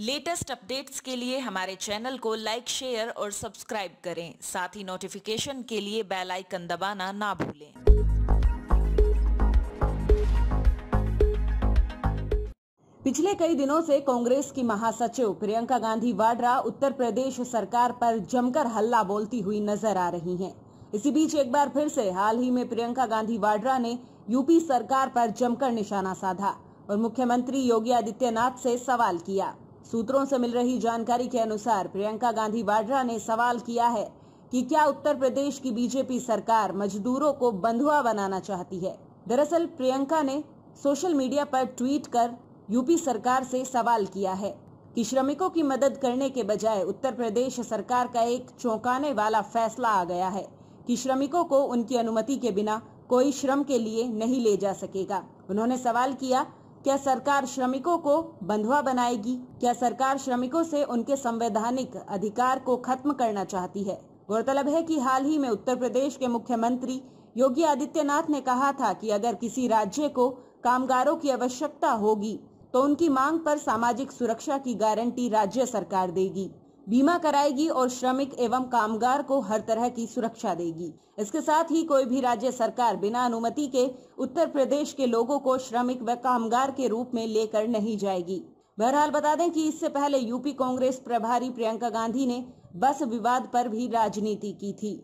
Latest updates के लिए हमारे चैनल को लाइक शेयर और सब्सक्राइब करें साथ ही नोटिफिकेशन के लिए बेल आइकन दबाना ना भूलें पिछले कई दिनों से कांग्रेस की महासचिव प्रियंका गांधी वाड्रा उत्तर प्रदेश सरकार पर जमकर हल्ला बोलती हुई नजर आ रही हैं। इसी बीच एक बार फिर से हाल ही में प्रियंका गांधी वाड्रा ने यूपी सरकार पर जमकर निशाना साधा और मुख्यमंत्री योगी आदित्यनाथ से सवाल किया सूत्रों से मिल रही जानकारी के अनुसार प्रियंका गांधी वाड्रा ने सवाल किया है कि क्या उत्तर प्रदेश की बीजेपी सरकार मजदूरों को बंधुआ बनाना चाहती है दरअसल प्रियंका ने सोशल मीडिया पर ट्वीट कर यूपी सरकार से सवाल किया है कि श्रमिकों की मदद करने के बजाय उत्तर प्रदेश सरकार का एक चौंकाने वाला फैसला आ गया है कि श्रमिकों को उनकी अनुमति के बिना कोई श्रम के लिए नहीं ले जा सकेगा उन्होंने सवाल किया क्या सरकार श्रमिकों को बंधुआ बनाएगी क्या सरकार श्रमिकों से उनके संवैधानिक अधिकार को खत्म करना चाहती है गौरतलब है कि हाल ही में उत्तर प्रदेश के मुख्यमंत्री योगी आदित्यनाथ ने कहा था कि अगर किसी राज्य को कामगारों की आवश्यकता होगी तो उनकी मांग पर सामाजिक सुरक्षा की गारंटी राज्य सरकार देगी बीमा कराएगी और श्रमिक एवं कामगार को हर तरह की सुरक्षा देगी इसके साथ ही कोई भी राज्य सरकार बिना अनुमति के उत्तर प्रदेश के लोगों को श्रमिक व कामगार के रूप में लेकर नहीं जाएगी बहरहाल बता दें कि इससे पहले यूपी कांग्रेस प्रभारी प्रियंका गांधी ने बस विवाद पर भी राजनीति की थी